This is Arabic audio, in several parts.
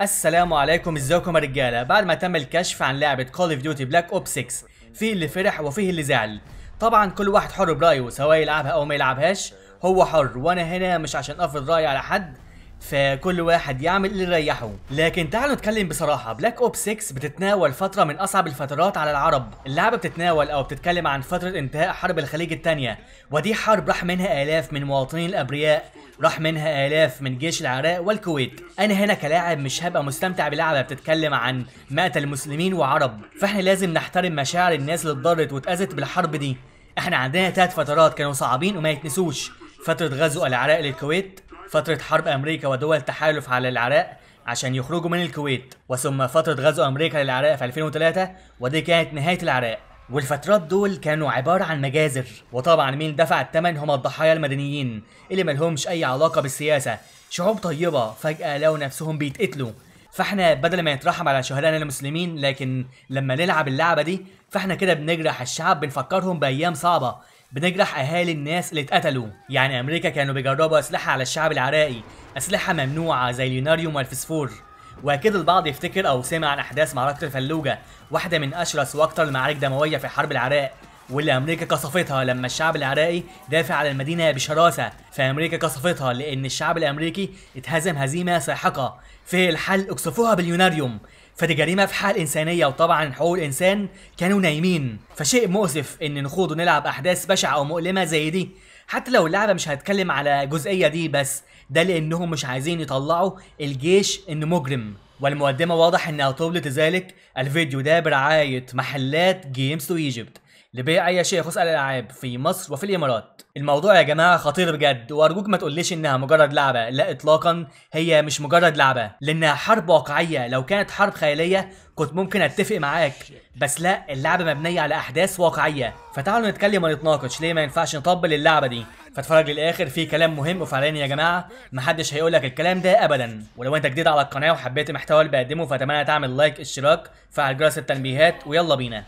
السلام عليكم ازيكم يا رجاله بعد ما تم الكشف عن لعبه كول اوف ديوتي بلاك اوب 6 فيه اللي فرح وفيه اللي زعل طبعا كل واحد حر برايه سواء يلعبها او ما يلعبهاش هو حر وانا هنا مش عشان افرض رايي على حد فكل واحد يعمل اللي يريحه لكن تعالوا نتكلم بصراحة بلاك اوب 6 بتتناول فترة من أصعب الفترات على العرب اللعبة بتتناول أو بتتكلم عن فترة انتهاء حرب الخليج الثانية ودي حرب راح منها آلاف من مواطنين الأبرياء راح منها آلاف من جيش العراق والكويت أنا هنا كلاعب مش هبقى مستمتع بلعبة بتتكلم عن مقتل مسلمين وعرب فإحنا لازم نحترم مشاعر الناس اللي اتضرت واتأذت بالحرب دي إحنا عندنا ثلاث فترات كانوا صعبين وما يتنسوش فترة غزو العراق للكويت فترة حرب أمريكا ودول تحالف على العراق عشان يخرجوا من الكويت وثم فترة غزو أمريكا للعراق في 2003 ودي كانت نهاية العراق والفترات دول كانوا عبارة عن مجازر وطبعا مين دفع الثمن هم الضحايا المدنيين اللي ملهمش أي علاقة بالسياسة شعوب طيبة فجأة لقوا نفسهم بيتقتلوا فاحنا بدل ما نترحم على شهدائنا المسلمين لكن لما نلعب اللعبة دي فاحنا كده بنجرح الشعب بنفكرهم بأيام صعبة بنجرح اهالي الناس اللي اتقتلوا يعني امريكا كانوا بيجربوا اسلحه على الشعب العراقي اسلحه ممنوعه زي اليوناريوم والفسفور واكيد البعض يفتكر او سمع عن احداث معركه الفلوجه واحده من اشرس واكثر المعارك دمويه في حرب العراق واللي امريكا قصفتها لما الشعب العراقي دافع على المدينه بشراسه فامريكا قصفتها لان الشعب الامريكي اتهزم هزيمه ساحقه في الحل اقصفوها باليوناريوم فدي جريمه في حال انسانيه وطبعا حقوق الانسان كانوا نايمين فشيء مؤسف ان نخوض ونلعب احداث بشعه او مؤلمه زي دي حتى لو اللعبه مش هتكلم على الجزئيه دي بس ده لانهم مش عايزين يطلعوا الجيش انه مجرم والمقدمه واضح انها طولت ذلك الفيديو ده برعايه محلات جيمز تو ايجيبت لبيع اي شيء يخص الالعاب في مصر وفي الامارات الموضوع يا جماعه خطير بجد وارجوك ما تقوليش انها مجرد لعبه لا اطلاقا هي مش مجرد لعبه لانها حرب واقعيه لو كانت حرب خياليه كنت ممكن اتفق معاك بس لا اللعبه مبنيه على احداث واقعيه فتعالوا نتكلم ونتناقش ليه ما ينفعش نطبل اللعبه دي فاتفرج للاخر في كلام مهم وفعلاني يا جماعه محدش هيقولك الكلام ده ابدا ولو انت جديد على القناه وحبيت المحتوى اللي بقدمه فاتمنى تعمل لايك اشتراك فعل جرس التنبيهات ويلا بينا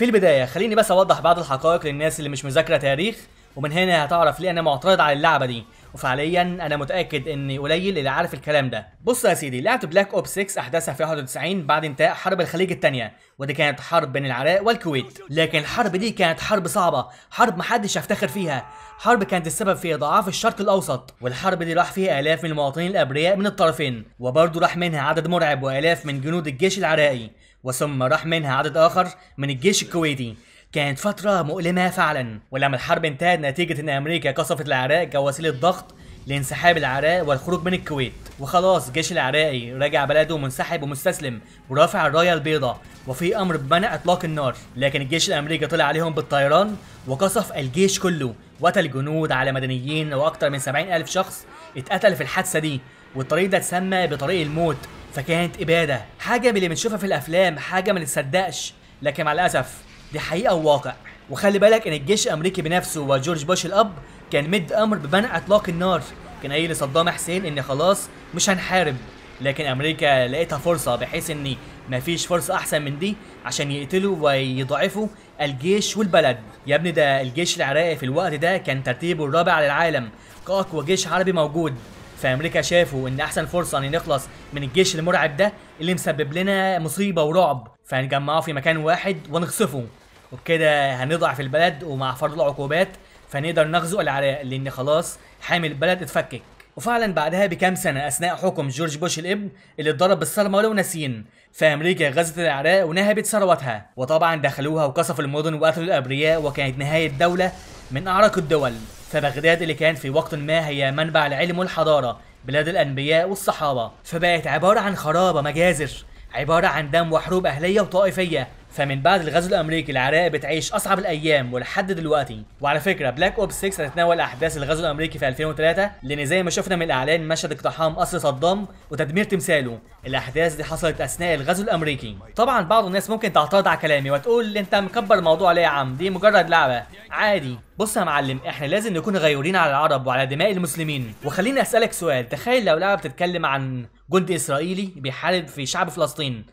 في البدايه خليني بس اوضح بعض الحقائق للناس اللي مش مذاكره تاريخ ومن هنا هتعرف ليه انا معترض على اللعبه دي وفعليا انا متاكد ان قليل اللي عارف الكلام ده بص يا سيدي لعبه بلاك اوب 6 احداثها في 91 بعد انتهاء حرب الخليج الثانيه ودي كانت حرب بين العراق والكويت لكن الحرب دي كانت حرب صعبه حرب محدش يفتخر فيها حرب كانت السبب في اضعاف الشرق الاوسط والحرب دي راح فيها الاف من المواطنين الابرياء من الطرفين وبرضه راح منها عدد مرعب والاف من جنود الجيش العراقي وثم راح منها عدد اخر من الجيش الكويتي كانت فترة مؤلمة فعلا ولما الحرب انتهت نتيجة ان امريكا قصفت العراق كوسيلة ضغط لانسحاب العراق والخروج من الكويت وخلاص الجيش العراقي رجع بلده منسحب ومستسلم ورافع الراية البيضاء وفي امر بمنع اطلاق النار لكن الجيش الامريكي طلع عليهم بالطيران وقصف الجيش كله وقتل جنود على مدنيين واكثر من 70 الف شخص اتقتل في الحادثة دي والطريق ده اتسمى بطريق الموت فكانت ابادة حاجة من اللي بنشوفها في الافلام حاجة ما نتصدقش لكن مع الاسف دي حقيقه وواقع وخلي بالك ان الجيش الامريكي بنفسه وجورج بوش الاب كان مد امر بمنع اطلاق النار كان قايل لصدام حسين ان خلاص مش هنحارب لكن امريكا لقيتها فرصه بحيث ان مفيش فرصه احسن من دي عشان يقتلوا ويضعفوا الجيش والبلد يا ابني ده الجيش العراقي في الوقت ده كان ترتيبه الرابع على العالم كاقوى جيش عربي موجود فامريكا شافوا ان احسن فرصه ان نخلص من الجيش المرعب ده اللي مسبب لنا مصيبه ورعب فنجمعه في مكان واحد ونخصفه وبكده هنضعف البلد ومع فرض العقوبات فنقدر نغزو العراق لان خلاص حامل البلد اتفكك وفعلا بعدها بكام سنة أثناء حكم جورج بوش الابن اللي اتضرب بالصدمة ولو ناسين فأمريكا غزت العراق ونهبت ثرواتها وطبعا دخلوها وقصفوا المدن وقتلوا الأبرياء وكانت نهاية دولة من أعرق الدول فبغداد اللي كان في وقت ما هي منبع العلم والحضارة بلاد الأنبياء والصحابة فبقت عبارة عن خرابة مجازر عبارة عن دم وحروب أهلية وطائفية فمن بعد الغزو الامريكي العراق بتعيش اصعب الايام ولحد دلوقتي وعلى فكره بلاك اوب 6 هتتناول احداث الغزو الامريكي في 2003 لان زي ما شفنا من الاعلان مشهد اقتحام قصر صدام وتدمير تمثاله الاحداث دي حصلت اثناء الغزو الامريكي طبعا بعض الناس ممكن تعترض على كلامي وتقول انت مكبر الموضوع ليه يا عم دي مجرد لعبه عادي بص يا معلم احنا لازم نكون غيورين على العرب وعلى دماء المسلمين وخليني اسالك سؤال تخيل لو لعبه بتتكلم عن جندي اسرائيلي بيحارب في شعب فلسطين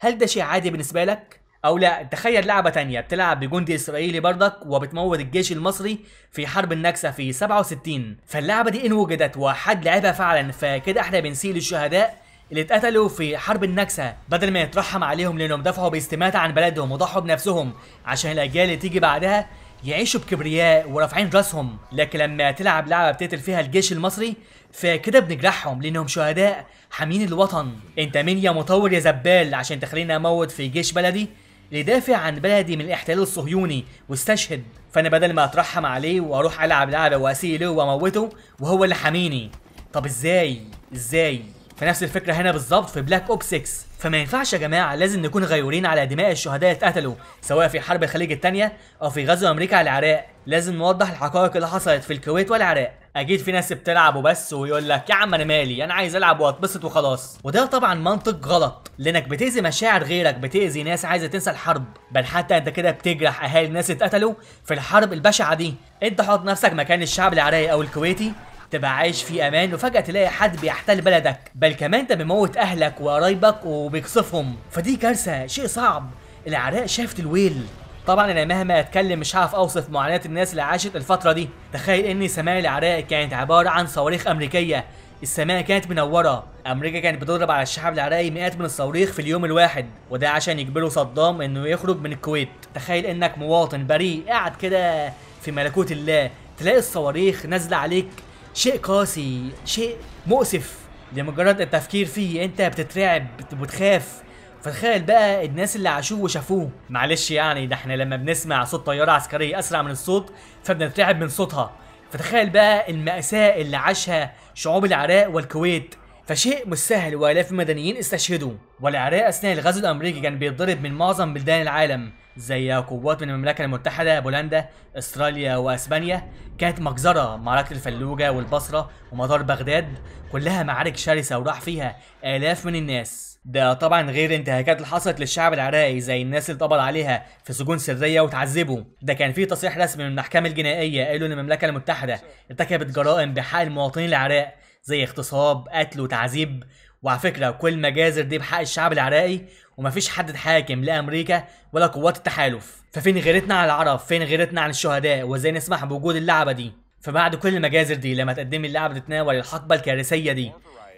هل ده شيء عادي بالنسبه لك او لا تخيل لعبه تانية بتلعب بجندي اسرائيلي بردك وبتموت الجيش المصري في حرب النكسه في 67 فاللعبه دي ان وجدت وحد لعبها فعلا فكده احنا بنسيء للشهداء اللي اتقتلوا في حرب النكسة بدل ما يترحم عليهم لانهم دفعوا باستماتة عن بلدهم وضحوا بنفسهم عشان الاجيال اللي تيجي بعدها يعيشوا بكبرياء ورافعين راسهم لكن لما تلعب لعبه بتقتل فيها الجيش المصري فكده بنجرحهم لانهم شهداء حامين الوطن انت مين يا مطور يا زبال عشان تخليني اموت في جيش بلدي ليدافع عن بلدي من الاحتلال الصهيوني واستشهد فانا بدل ما اترحم عليه واروح العب لعبه واسيله واموته وهو اللي حاميني طب ازاي ازاي فنفس الفكره هنا بالظبط في بلاك اوب 6 فما ينفعش يا جماعه لازم نكون غيورين على دماء الشهداء اللي اتقتلوا سواء في حرب الخليج الثانيه او في غزو امريكا على العراق لازم نوضح الحقائق اللي حصلت في الكويت والعراق اكيد في ناس بتلعب وبس ويقول لك يا عم انا مالي انا عايز العب واتبسط وخلاص وده طبعا منطق غلط لانك بتاذي مشاعر غيرك بتاذي ناس عايزه تنسى الحرب بل حتى انت كده بتجرح اهالي الناس اتقتلوا في الحرب البشعه دي انت حط نفسك مكان الشعب العراقي او الكويتي تبقى عايش في امان وفجاه تلاقي حد بيحتل بلدك بل كمان انت بيموت اهلك وقرايبك وبيقصفهم فدي كارثه شيء صعب العراق شافت الويل طبعا انا مهما اتكلم مش هعرف اوصف معاناه الناس اللي عاشت الفتره دي تخيل ان سماء العراق كانت عباره عن صواريخ امريكيه السماء كانت منوره امريكا كانت بتضرب على الشعب العراقي مئات من الصواريخ في اليوم الواحد وده عشان يجبروا صدام انه يخرج من الكويت تخيل انك مواطن بريء قاعد كده في ملكوت الله تلاقي الصواريخ نازله عليك شيء قاسي شيء مؤسف لمجرد التفكير فيه انت بتترعب بتخاف فتخيل بقى الناس اللي عاشوه وشافوه معلش يعني ده احنا لما بنسمع صوت طيارة عسكرية أسرع من الصوت فبنترعب من صوتها فتخيل بقى المأساة اللي عاشها شعوب العراق والكويت فشيء مش سهل والاف المدنيين استشهدوا والعراق اثناء الغزو الامريكي كان بيتضرب من معظم بلدان العالم زي قوات من المملكه المتحده بولندا استراليا واسبانيا كانت مجزره معركه الفلوجه والبصره ومطار بغداد كلها معارك شرسه وراح فيها الاف من الناس ده طبعا غير الانتهاكات اللي حصلت للشعب العراقي زي الناس اللي اتقبض عليها في سجون سريه وتعذبوا ده كان في تصريح رسمي من المحكمه الجنائيه قالوا ان المملكه المتحده ارتكبت جرائم بحق المواطنين العراق زي اغتصاب قتل وتعذيب وعلى فكره كل المجازر دي بحق الشعب العراقي ومفيش حد اتحاكم لا امريكا ولا قوات التحالف ففين غيرتنا على العرب فين غيرتنا عن الشهداء وازاي نسمح بوجود اللعبه دي فبعد كل المجازر دي لما تقدمي اللعبه تتناول الحقبه الكارثيه دي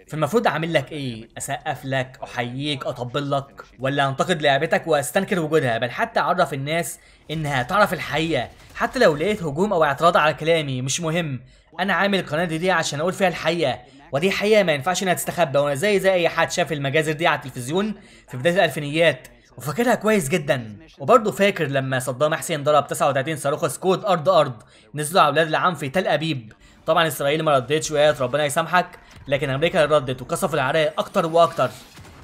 فالمفروض اعمل لك ايه اسقف لك احييك اطبل لك ولا انتقد لعبتك واستنكر وجودها بل حتى اعرف الناس انها تعرف الحقيقه حتى لو لقيت هجوم او اعتراض على كلامي مش مهم انا عامل القناه دي, دي عشان اقول فيها الحقيقه ودي حقيقه ما ينفعش انها تستخبى وانا زي زي اي حد شاف المجازر دي على التلفزيون في بدايه الالفينيات وفاكرها كويس جدا وبرضه فاكر لما صدام حسين ضرب 39 صاروخ سكود ارض ارض نزلوا على اولاد العم في تل ابيب طبعا اسرائيل ما ردتش وقالت ربنا يسامحك لكن امريكا ردت وقصفوا العراق اكتر واكتر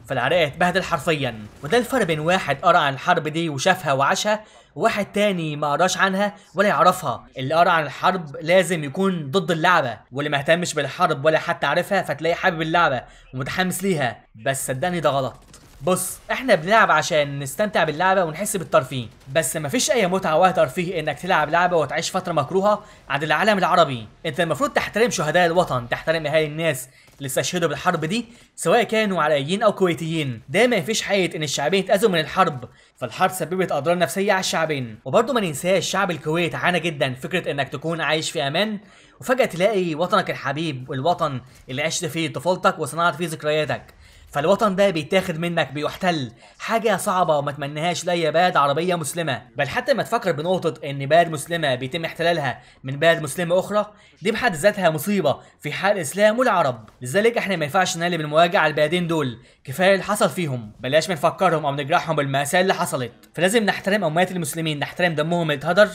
فالعراق اتبهدل حرفيا وده الفرق بين واحد قرا عن الحرب دي وشافها وعاشها واحد تاني ما قراش عنها ولا يعرفها اللي قرا عن الحرب لازم يكون ضد اللعبه واللي ما اهتمش بالحرب ولا حتى عارفها فتلاقيه حابب اللعبه ومتحمس ليها بس صدقني ده غلط بص احنا بنلعب عشان نستمتع باللعبه ونحس بالترفيه بس مفيش اي متعه ولا ترفيه انك تلعب لعبه وتعيش فتره مكروهه عند العالم العربي انت المفروض تحترم شهداء الوطن تحترم اهالي الناس اللي استشهدوا بالحرب دي سواء كانوا عراقيين او كويتيين ده ما فيش حقيقه ان الشعبين اتاذوا من الحرب فالحرب سببت اضرار نفسيه على الشعبين وبرضه ما ننساش شعب الكويت عانى جدا فكره انك تكون عايش في امان وفجاه تلاقي وطنك الحبيب والوطن اللي عشت فيه طفولتك وصنعت فيه ذكرياتك فالوطن ده بيتاخد منك بيحتل حاجة صعبة وما تمنهاش لأي بلد عربية مسلمة بل حتى ما تفكر بنقطة إن بلد مسلمة بيتم احتلالها من بلد مسلمة أخرى دي بحد ذاتها مصيبة في حال الإسلام والعرب لذلك إحنا ما ينفعش نقلب المواجهة على البلدين دول كفاية اللي حصل فيهم بلاش ما نفكرهم أو نجرحهم بالمأساة اللي حصلت فلازم نحترم أمهات المسلمين نحترم دمهم اللي اتهدر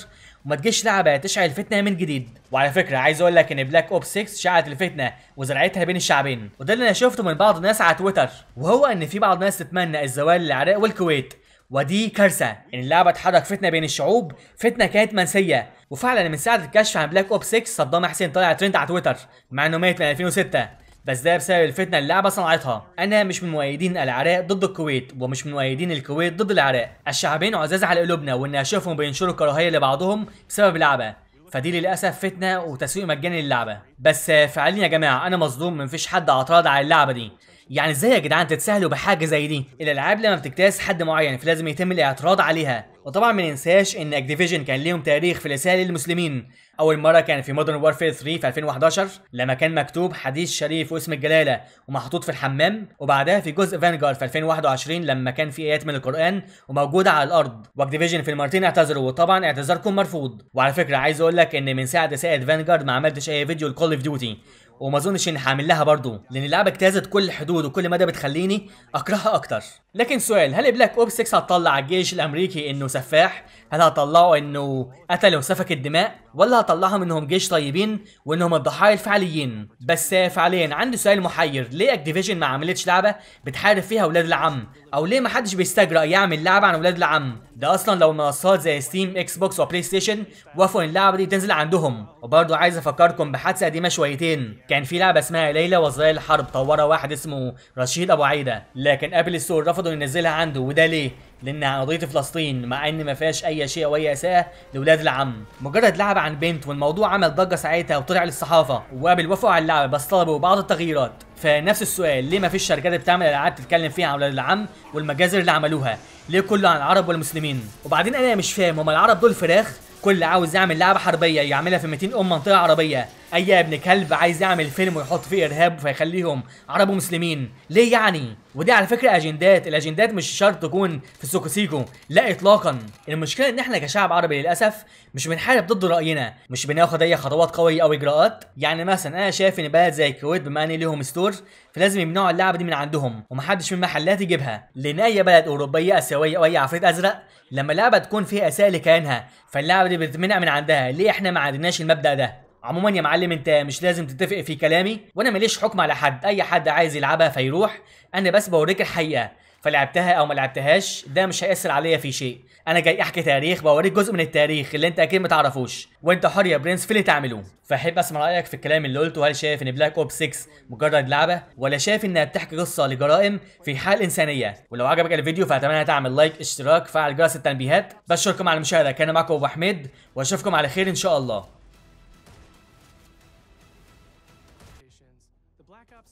وما تجيش لعبه تشعل فتنه من جديد وعلى فكره عايز اقول لك ان بلاك اوب 6 شعلت الفتنه وزرعتها بين الشعبين وده اللي انا شفته من بعض الناس على تويتر وهو ان في بعض الناس تتمنى الزوال للعراق والكويت ودي كارثه ان اللعبه تحرك فتنه بين الشعوب فتنه كانت منسيه وفعلا من ساعه الكشف عن بلاك اوب 6 صدام حسين طلع ترند على تويتر مع انه مات من 2006 بس ده بسبب الفتنه اللي لعبه صنعتها انا مش من مؤيدين العراق ضد الكويت ومش من مؤيدين الكويت ضد العراق الشعبين عزاز على قلوبنا وان اشوفهم بينشروا الكراهيه لبعضهم بسبب اللعبه فدي للاسف فتنه وتسويق مجاني للعبه بس فعليا يا جماعه انا مصدوم مفيش حد اعترض على اللعبه دي يعني ازاي يا جدعان تتساهلوا بحاجه زي دي الالعاب لما بتجتاز حد معين فلازم يتم الاعتراض عليها وطبعا ما ننساش ان اكتيفيجن كان ليهم تاريخ في الاسهال للمسلمين اول مره كان في مودرن وارفير 3 في 2011 لما كان مكتوب حديث شريف واسم الجلاله ومحطوط في الحمام وبعدها في جزء فانجارد في 2021 لما كان في ايات من القران وموجوده على الارض واكتيفيجن في المرتين اعتذروا وطبعا اعتذاركم مرفوض وعلى فكره عايز اقول لك ان من ساعه ساعه فانجارد ما عملتش اي فيديو لكول اوف ديوتي وما اظنش اني هعمل لها برضه لان اللعبه اجتازت كل الحدود وكل مدى بتخليني اكرهها اكتر لكن سؤال هل بلاك اوب 6 هتطلع الجيش الامريكي انه سفاح هل هطلعوا انه قتل وسفك الدماء ولا هطلعهم انهم جيش طيبين وانهم الضحايا الفعليين بس فعليا عندي سؤال محير ليه اكتيفيجن ما عملتش لعبه بتحارب فيها ولاد العم او ليه ما حدش بيستجرأ يعمل لعبه عن ولاد العم ده اصلا لو منصات زي ستيم اكس بوكس وبلاي ستيشن وافقوا ان اللعبه دي تنزل عندهم وبرضه عايز افكركم بحادثه قديمه شويتين كان في لعبه اسمها ليلى وظاهر الحرب طورها واحد اسمه رشيد ابو عيده لكن ابل ستور رفضوا ينزلها عنده وده ليه لان قضيه فلسطين مع ان ما فيهاش اي شيء او اي اساءه لاولاد العم مجرد لعب عن بنت والموضوع عمل ضجه ساعتها وطلع للصحافه وقابل وافقوا على اللعبه بس طلبوا بعض التغييرات فنفس السؤال ليه ما فيش شركات بتعمل العاب تتكلم فيها عن اولاد العم والمجازر اللي عملوها ليه كله عن العرب والمسلمين وبعدين انا مش فاهم هم العرب دول فراخ كل عاوز يعمل لعبه حربيه يعملها في 200 ام منطقه عربيه اي ابن كلب عايز يعمل فيلم ويحط فيه ارهاب فيخليهم عرب ومسلمين ليه يعني ودي على فكره اجندات الاجندات مش شرط تكون في السوكوسيكو لا اطلاقا المشكله ان احنا كشعب عربي للاسف مش بنحارب ضد راينا مش بناخد اي خطوات قويه او اجراءات يعني مثلا انا شايف ان بلد زي الكويت بما ان ليهم ستور فلازم يمنعوا اللعبه دي من عندهم ومحدش من المحلات يجيبها لان اي بلد اوروبيه اسيويه او اي عفريت ازرق لما اللعبه تكون فيها اساءه لكيانها فاللعبه دي بتتمنع من عندها ليه احنا ما عندناش المبدا ده عموما يا معلم انت مش لازم تتفق في كلامي وانا ماليش حكم على حد اي حد عايز يلعبها فيروح انا بس بوريك الحقيقه فلعبتها او ما لعبتهاش ده مش هياثر عليا في شيء انا جاي احكي تاريخ بوريك جزء من التاريخ اللي انت اكيد ما تعرفوش وانت حر يا برنس في اللي تعملوه فاحب اسمع رايك في الكلام اللي قلته هل شايف ان بلاك اوب 6 مجرد لعبه ولا شايف انها بتحكي قصه لجرائم في حال انسانيه ولو عجبك الفيديو فاتمنى تعمل لايك اشتراك فعل جرس التنبيهات بشكركم على المشاهده كان معكم ابو حميد واشوفكم على خير ان شاء الله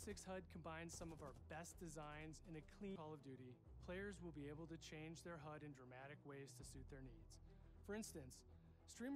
6 HUD combines some of our best designs in a clean Call of Duty, players will be able to change their HUD in dramatic ways to suit their needs. For instance, streamers